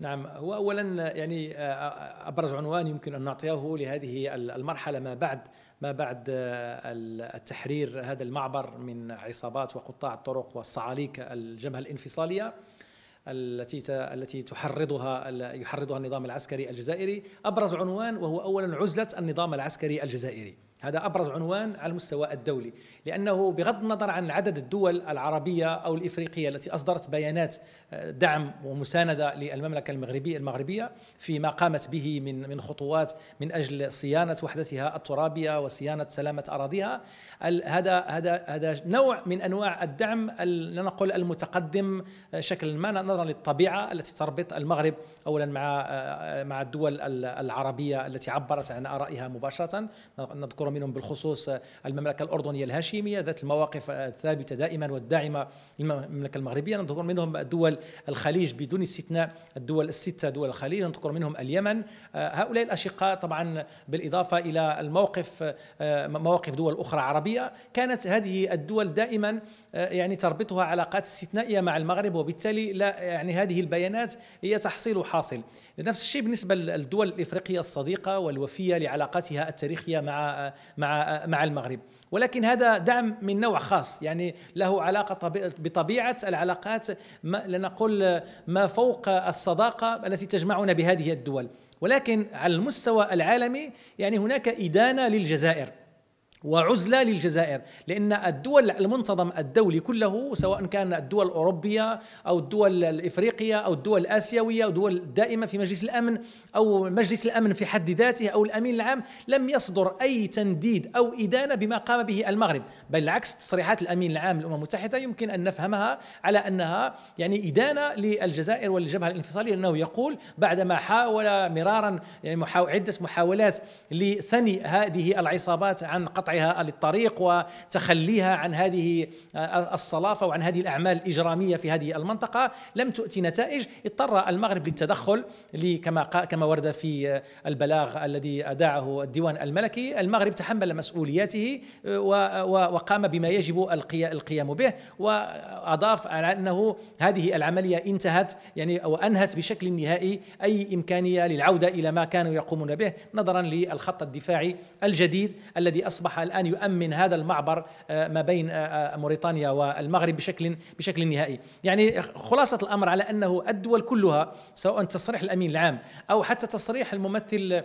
نعم هو اولا يعني ابرز عنوان يمكن ان نعطيه لهذه المرحله ما بعد ما بعد التحرير هذا المعبر من عصابات وقطاع الطرق والصعاليك الجبهه الانفصاليه التي التي تحرضها يحرضها النظام العسكري الجزائري ابرز عنوان وهو اولا عزله النظام العسكري الجزائري هذا ابرز عنوان على المستوى الدولي لانه بغض النظر عن عدد الدول العربيه او الافريقيه التي اصدرت بيانات آه، دعم ومسانده للمملكه المغربيه المغربيه فيما قامت به من من خطوات من اجل صيانه وحدتها الترابيه وصيانه سلامه اراضيها هذا هذا هذا نوع من انواع الدعم لنقل المتقدم آه، شكل ما نظرا للطبيعه التي تربط المغرب اولا مع آه، مع الدول العربيه التي عبرت عن ارائها مباشره نذكر كثيره منهم بالخصوص المملكه الاردنيه الهاشميه ذات المواقف الثابته دائما والداعمه للمملكه المغربيه نذكر منهم دول الخليج بدون استثناء الدول السته دول الخليج نذكر منهم اليمن هؤلاء الاشقاء طبعا بالاضافه الى الموقف مواقف دول اخرى عربيه كانت هذه الدول دائما يعني تربطها علاقات استثنائيه مع المغرب وبالتالي لا يعني هذه البيانات هي تحصيل حاصل نفس الشيء بالنسبه للدول الافريقيه الصديقه والوفيه لعلاقاتها التاريخيه مع مع مع المغرب ولكن هذا دعم من نوع خاص يعني له علاقه بطبيعه العلاقات ما لنقول ما فوق الصداقه التي تجمعنا بهذه الدول ولكن على المستوى العالمي يعني هناك ادانه للجزائر وعزلة للجزائر لأن الدول المنتظم الدولي كله سواء كان الدول الأوروبية أو الدول الإفريقية أو الدول الآسيوية أو دول الدائمة في مجلس الأمن أو مجلس الأمن في حد ذاته أو الأمين العام لم يصدر أي تنديد أو إدانة بما قام به المغرب بل العكس تصريحات الأمين العام للأمم المتحدة يمكن أن نفهمها على أنها يعني إدانة للجزائر والجبهة الانفصالية لأنه يقول بعدما حاول مرارا يعني عدة محاولات لثني هذه العصابات عن قطع قطعها للطريق وتخليها عن هذه آه، الصلافه وعن هذه الاعمال الاجراميه في هذه المنطقه لم تؤتي نتائج اضطر المغرب للتدخل كما كما ورد في آه، البلاغ الذي دعه الديوان الملكي المغرب تحمل مسؤولياته آه، وقام بما يجب القيام به واضاف على انه هذه العمليه انتهت يعني وانهت بشكل نهائي اي امكانيه للعوده الى ما كانوا يقومون به نظرا للخط الدفاعي الجديد الذي اصبح الان يؤمن هذا المعبر آه، ما بين آه، آه، موريتانيا والمغرب بشكل بشكل نهائي، يعني خلاصه الامر على انه الدول كلها سواء تصريح الامين العام او حتى تصريح الممثل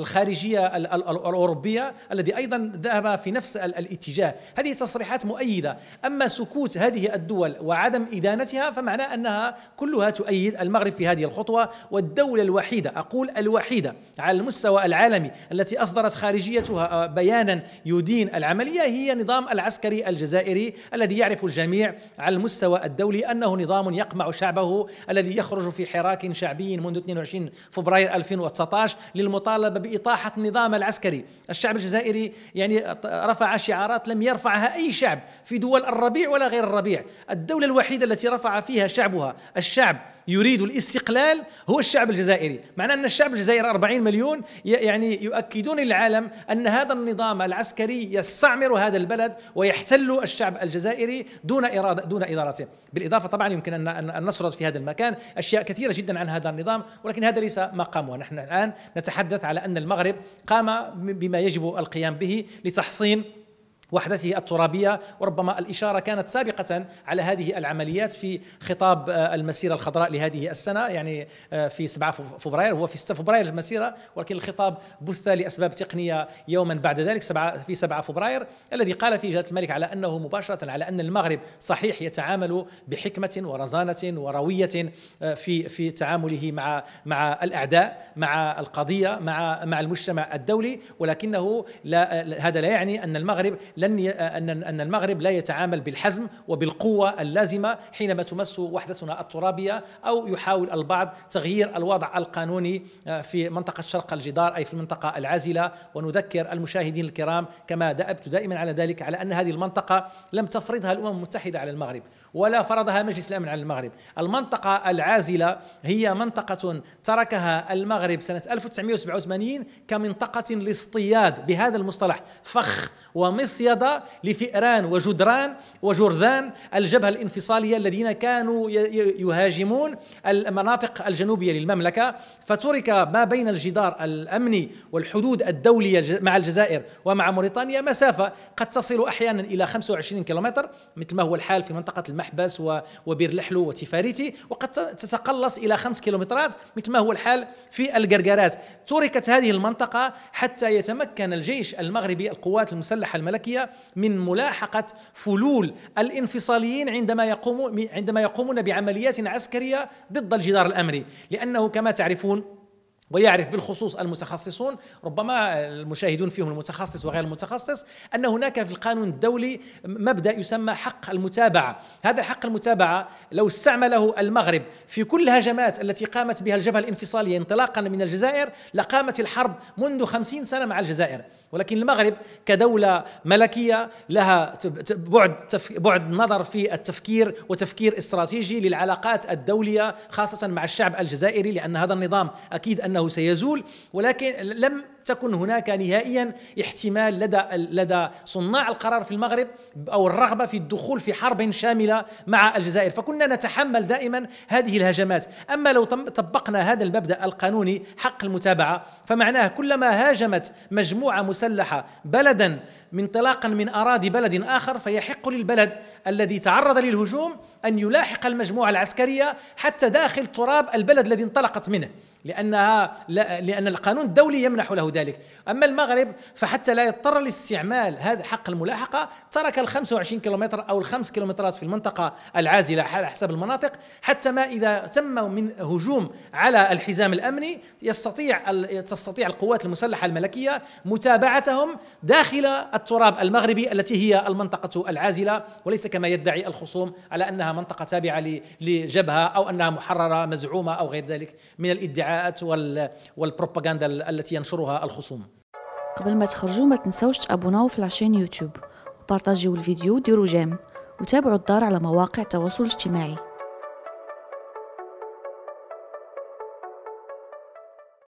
الخارجية الأوروبية الذي أيضا ذهب في نفس الاتجاه هذه تصريحات مؤيدة أما سكوت هذه الدول وعدم إدانتها فمعنى أنها كلها تؤيد المغرب في هذه الخطوة والدولة الوحيدة أقول الوحيدة على المستوى العالمي التي أصدرت خارجيتها آه، بيانا يدين العملية هي نظام العسكري الجزائري الذي يعرف الجميع على المستوى الدولي أنه نظام يقمع شعبه الذي يخرج في حراك شعبي منذ 22 فبراير 2019 للمطالبة بإطاحة النظام العسكري الشعب الجزائري يعني رفع شعارات لم يرفعها أي شعب في دول الربيع ولا غير الربيع الدولة الوحيدة التي رفع فيها شعبها الشعب يريد الاستقلال هو الشعب الجزائري معنى أن الشعب الجزائري 40 مليون يعني يؤكدون للعالم أن هذا النظام العسكري يستعمر هذا البلد ويحتل الشعب الجزائري دون إرادة دون إدارته بالإضافة طبعا يمكن أن نسرد في هذا المكان أشياء كثيرة جدا عن هذا النظام ولكن هذا ليس مقامه نحن الآن نتحدث على أن أن المغرب قام بما يجب القيام به لتحصين وحدته الترابيه وربما الاشاره كانت سابقه على هذه العمليات في خطاب آه، المسيره الخضراء لهذه السنه يعني آه، في 7 فبراير هو في 6 فبراير المسيره ولكن الخطاب بث لاسباب تقنيه يوما بعد ذلك في 7 فبراير الذي قال فيه جلاله الملك على انه مباشره على ان المغرب صحيح يتعامل بحكمه ورزانه ورويه آه، في في تعامله مع مع الاعداء مع القضيه مع مع المجتمع الدولي ولكنه لا هذا لا يعني ان المغرب لن ي... آه، أن أن المغرب لا يتعامل بالحزم وبالقوة اللازمة حينما تمس وحدتنا الترابية أو يحاول البعض تغيير الوضع القانوني آه، في منطقة شرق الجدار أي في المنطقة العازلة ونذكر المشاهدين الكرام كما دأبت دائما على ذلك على أن هذه المنطقة لم تفرضها الأمم المتحدة على المغرب ولا فرضها مجلس الأمن على المغرب المنطقة العازلة هي منطقة تركها المغرب سنة 1987 كمنطقة لاصطياد بهذا المصطلح فخ ومصير الرياضة لفئران وجدران وجرذان الجبهة الانفصالية الذين كانوا يهاجمون المناطق الجنوبية للمملكة فترك ما بين الجدار الأمني والحدود الدولية مع الجزائر ومع موريتانيا مسافة قد تصل أحيانا إلى 25 كيلومتر مثل ما هو الحال في منطقة المحبس وبير لحلو وتفاريتي وقد تتقلص إلى 5 كيلومترات مثل ما هو الحال في القرقرات تركت هذه المنطقة حتى يتمكن الجيش المغربي القوات المسلحة الملكية من ملاحقة فلول الانفصاليين عندما عندما يقومون بعمليات عسكرية ضد الجدار الأمري لأنه كما تعرفون ويعرف بالخصوص المتخصصون ربما المشاهدون فيهم المتخصص وغير المتخصص ان هناك في القانون الدولي مبدا يسمى حق المتابعه هذا حق المتابعه لو استعمله المغرب في كل الهجمات التي قامت بها الجبهه الانفصاليه انطلاقا من الجزائر لقامت الحرب منذ خمسين سنه مع الجزائر ولكن المغرب كدولة ملكية لها بعد بعد نظر في التفكير وتفكير استراتيجي للعلاقات الدولية خاصة مع الشعب الجزائري لأن هذا النظام أكيد أنه أنه سيزول ولكن لم تكن هناك نهائيا احتمال لدى لدى صناع القرار في المغرب او الرغبه في الدخول في حرب شامله مع الجزائر، فكنا نتحمل دائما هذه الهجمات، اما لو طبقنا هذا المبدا القانوني حق المتابعه فمعناه كلما هاجمت مجموعه مسلحه بلدا انطلاقا من اراضي بلد اخر فيحق للبلد الذي تعرض للهجوم ان يلاحق المجموعه العسكريه حتى داخل تراب البلد الذي انطلقت منه لأنها لأن القانون الدولي يمنح له ذلك أما المغرب فحتى لا يضطر لاستعمال هذا حق الملاحقة ترك ال 25 كيلومتر أو الخمس كيلومترات في المنطقة العازلة على حسب المناطق حتى ما إذا تم من هجوم على الحزام الأمني يستطيع تستطيع القوات المسلحة الملكية متابعتهم داخل التراب المغربي التي هي المنطقة العازلة وليس كما يدعي الخصوم على أنها منطقة تابعة لجبهة أو أنها محررة مزعومة أو غير ذلك من الادعاء الادعاءات والبروباغندا التي ينشرها الخصوم قبل ما تخرجوا ما تنسوش تابوناو في لاشين يوتيوب وبارطاجيو الفيديو وديروا جيم وتابعوا الدار على مواقع التواصل الاجتماعي